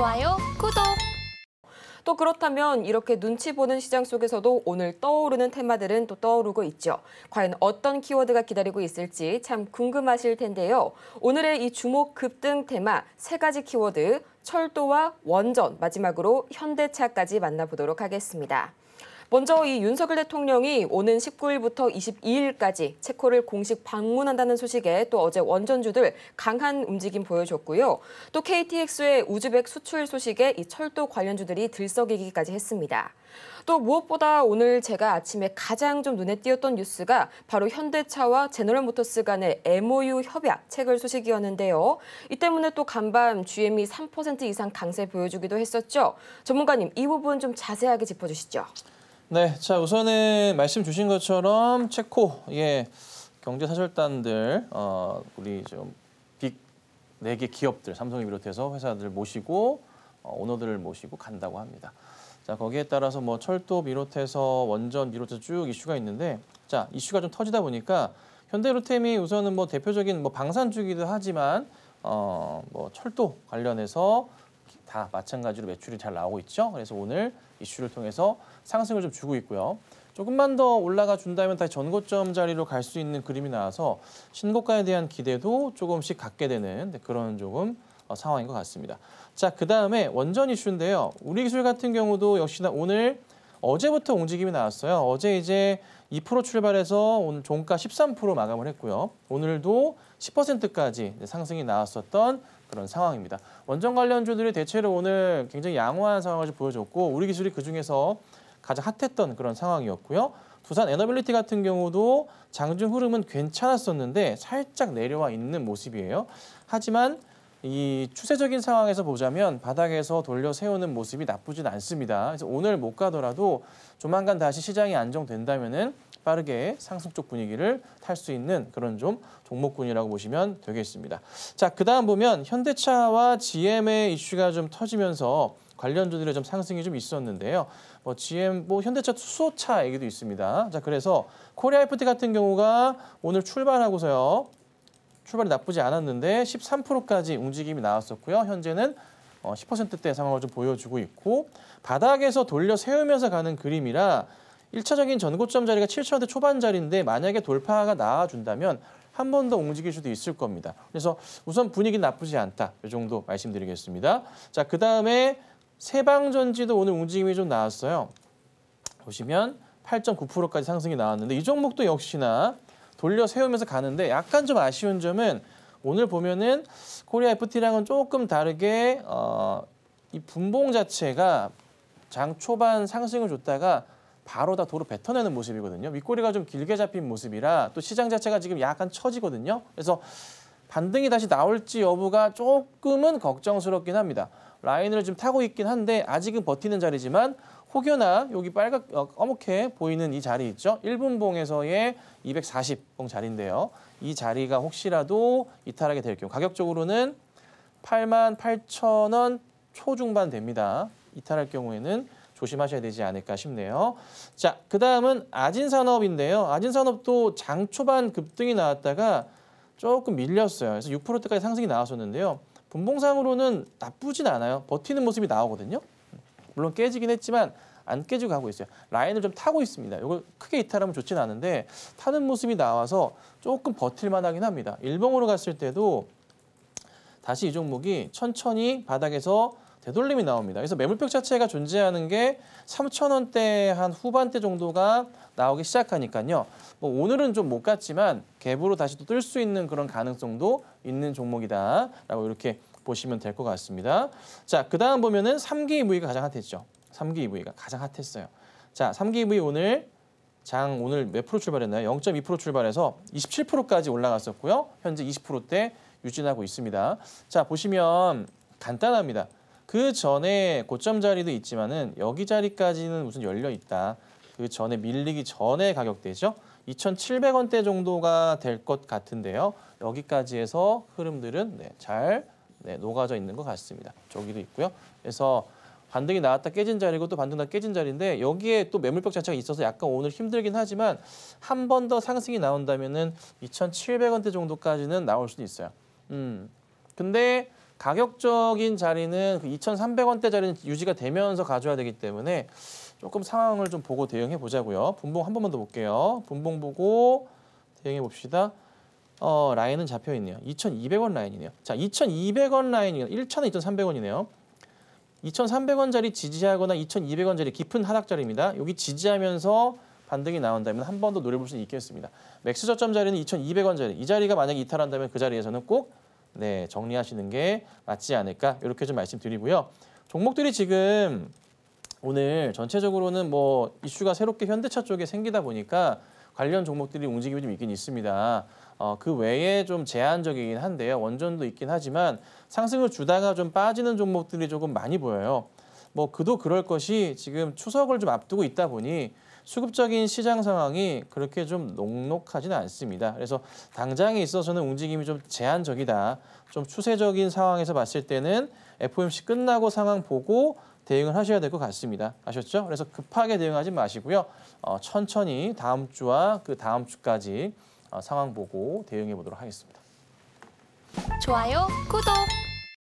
좋아요, 구독! 또 그렇다면 이렇게 눈치 보는 시장 속에서도 오늘 떠오르는 테마들은 또 떠오르고 있죠. 과연 어떤 키워드가 기다리고 있을지 참 궁금하실 텐데요. 오늘의 이 주목 급등 테마 세 가지 키워드, 철도와 원전, 마지막으로 현대차까지 만나보도록 하겠습니다. 먼저 이 윤석열 대통령이 오는 19일부터 22일까지 체코를 공식 방문한다는 소식에 또 어제 원전주들 강한 움직임 보여줬고요. 또 KTX의 우즈벡 수출 소식에 이 철도 관련주들이 들썩이기까지 했습니다. 또 무엇보다 오늘 제가 아침에 가장 좀 눈에 띄었던 뉴스가 바로 현대차와 제너럴모터스 간의 MOU 협약 체결 소식이었는데요. 이 때문에 또 간밤 GM이 3% 이상 강세 보여주기도 했었죠. 전문가님, 이 부분 좀 자세하게 짚어주시죠. 네, 자 우선은 말씀 주신 것처럼 체코예 경제 사절단들 어, 우리 좀빅네 개 기업들 삼성이 비롯해서 회사들 모시고 어, 오너들을 모시고 간다고 합니다. 자 거기에 따라서 뭐 철도 비롯해서 원전 비롯해서 쭉 이슈가 있는데 자 이슈가 좀 터지다 보니까 현대로템이 우선은 뭐 대표적인 뭐 방산주기도 하지만 어, 뭐 철도 관련해서 다 마찬가지로 매출이 잘 나오고 있죠. 그래서 오늘 이슈를 통해서 상승을 좀 주고 있고요. 조금만 더 올라가 준다면 다시 전고점 자리로 갈 수 있는 그림이 나와서 신고가에 대한 기대도 조금씩 갖게 되는 네, 그런 조금 어, 상황인 것 같습니다. 자, 그 다음에 원전 이슈인데요. 우리 기술 같은 경우도 역시나 오늘 어제부터 움직임이 나왔어요. 어제 이제 2% 출발해서 오늘 종가 13% 마감을 했고요. 오늘도 10%까지 상승이 나왔었던 그런 상황입니다. 원전 관련주들이 대체로 오늘 굉장히 양호한 상황을 보여줬고 우리 기술이 그중에서 가장 핫했던 그런 상황이었고요. 부산 에너빌리티 같은 경우도 장중 흐름은 괜찮았었는데 살짝 내려와 있는 모습이에요. 하지만 이 추세적인 상황에서 보자면 바닥에서 돌려 세우는 모습이 나쁘진 않습니다. 그래서 오늘 못 가더라도 조만간 다시 시장이 안정된다면은 빠르게 상승 쪽 분위기를 탈 수 있는 그런 좀 종목군이라고 보시면 되겠습니다. 자, 그다음 보면 현대차와 GM의 이슈가 좀 터지면서 관련주들의 좀 상승이 좀 있었는데요. 뭐 GM, 뭐 현대차 수소차 얘기도 있습니다. 자, 그래서 코리아 이프 같은 경우가 오늘 출발하고서요. 출발이 나쁘지 않았는데 13%까지 움직임이 나왔었고요. 현재는 10%대 어, 상황을 좀 보여주고 있고 바닥에서 돌려 세우면서 가는 그림이라 1차적인 전고점 자리가 7천원대 초반 자리인데 만약에 돌파가 나와준다면 한 번 더 움직일 수도 있을 겁니다. 그래서 우선 분위기 나쁘지 않다. 이 정도 말씀드리겠습니다. 자, 그 다음에 세방전지도 오늘 움직임이 좀 나왔어요. 보시면 8.9%까지 상승이 나왔는데 이 종목도 역시나 돌려 세우면서 가는데 약간 좀 아쉬운 점은 오늘 보면은 코리아 FT랑은 조금 다르게 어, 이 분봉 자체가 장 초반 상승을 줬다가 바로 다 도로 뱉어내는 모습이거든요. 윗꼬리가 좀 길게 잡힌 모습이라 또 시장 자체가 지금 약간 처지거든요. 그래서 반등이 다시 나올지 여부가 조금은 걱정스럽긴 합니다. 라인을 좀 타고 있긴 한데 아직은 버티는 자리지만 혹여나 여기 빨갛 어묵해 보이는 이 자리 있죠? 1분봉에서의 240봉 자리인데요. 이 자리가 혹시라도 이탈하게 될 경우 가격적으로는 8 8 0 0 0원 초중반 됩니다. 이탈할 경우에는 조심하셔야 되지 않을까 싶네요. 자, 그 다음은 아진산업인데요. 아진산업도 장 초반 급등이 나왔다가 조금 밀렸어요. 그래서 6%대까지 상승이 나왔었는데요. 분봉상으로는 나쁘진 않아요. 버티는 모습이 나오거든요. 물론 깨지긴 했지만 안 깨지고 가고 있어요. 라인을 좀 타고 있습니다. 이걸 크게 이탈하면 좋진 않은데 타는 모습이 나와서 조금 버틸만 하긴 합니다. 일봉으로 갔을 때도 다시 이 종목이 천천히 바닥에서 되돌림이 나옵니다. 그래서 매물벽 자체가 존재하는 게 3,000원대 한 후반대 정도가 나오기 시작하니까요. 뭐 오늘은 좀 못 갔지만 갭으로 다시 또 뜰 수 있는 그런 가능성도 있는 종목이다라고 이렇게 보시면 될 것 같습니다. 자, 그 다음 보면은 3기 EV가 가장 핫했죠. 3기 EV가 가장 핫했어요. 자, 3기 EV 오늘 장 오늘 몇 프로 출발했나요? 0.2% 출발해서 27%까지 올라갔었고요. 현재 20%대 유진하고 있습니다. 자, 보시면 간단합니다. 그 전에 고점 자리도 있지만은 여기 자리까지는 무슨 열려 있다. 그 전에 밀리기 전에 가격대죠. 2,700원대 정도가 될 것 같은데요. 여기까지 해서 흐름들은 네, 잘 네, 녹아져 있는 것 같습니다. 저기도 있고요. 그래서 반등이 나왔다 깨진 자리고 또 반등 나 깨진 자리인데 여기에 또 매물벽 자체가 있어서 약간 오늘 힘들긴 하지만 한 번 더 상승이 나온다면은 2,700원대 정도까지는 나올 수는 있어요. 음. 근데 가격적인 자리는 그 2,300원대 자리는 유지가 되면서 가져야 되기 때문에 조금 상황을 좀 보고 대응해 보자고요. 분봉 한 번만 더 볼게요. 분봉 보고 대응해 봅시다. 어, 라인은 잡혀 있네요. 2,200원 라인이네요. 자, 2,200원 라인이요. 1 0 0 0원 2,300원이네요. 2,300원짜리 지지하거나 2,200원짜리 깊은 하락자리입니다. 여기 지지하면서 반등이 나온다면 한 번 더 노려볼 수 있겠습니다. 맥스 저점 자리는 2,200원 짜리이 자리가 만약 이탈한다면 그 자리에서는 꼭 네, 정리하시는 게 맞지 않을까 이렇게 좀 말씀드리고요. 종목들이 지금 오늘 전체적으로는 뭐 이슈가 새롭게 현대차 쪽에 생기다 보니까 관련 종목들이 움직임이 좀 있긴 있습니다. 어, 그 외에 좀 제한적이긴 한데요. 원전도 있긴 하지만 상승을 주다가 좀 빠지는 종목들이 조금 많이 보여요. 뭐 그도 그럴 것이 지금 추석을 좀 앞두고 있다 보니 수급적인 시장 상황이 그렇게 좀 녹록하지는 않습니다. 그래서 당장에 있어서는 움직임이 좀 제한적이다. 좀 추세적인 상황에서 봤을 때는 FOMC 끝나고 상황 보고 대응을 하셔야 될 것 같습니다. 아셨죠? 그래서 급하게 대응하지 마시고요. 어, 천천히 다음 주와 그 다음 주까지 어, 상황 보고 대응해 보도록 하겠습니다. 좋아요, 구독!